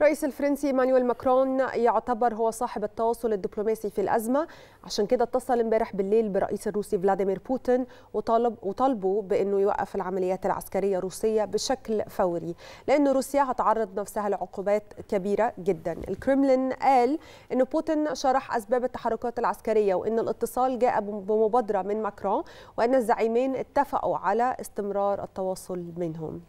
الرئيس الفرنسي مانويل ماكرون يعتبر هو صاحب التواصل الدبلوماسي في الأزمة عشان كده اتصل امبارح بالليل بالرئيس الروسي فلاديمير بوتين وطالب وطالبه بأنه يوقف العمليات العسكرية الروسية بشكل فوري لأن روسيا هتعرض نفسها لعقوبات كبيرة جدا الكرملين قال أن بوتين شرح أسباب التحركات العسكرية وأن الاتصال جاء بمبادرة من ماكرون وأن الزعيمين اتفقوا على استمرار التواصل منهم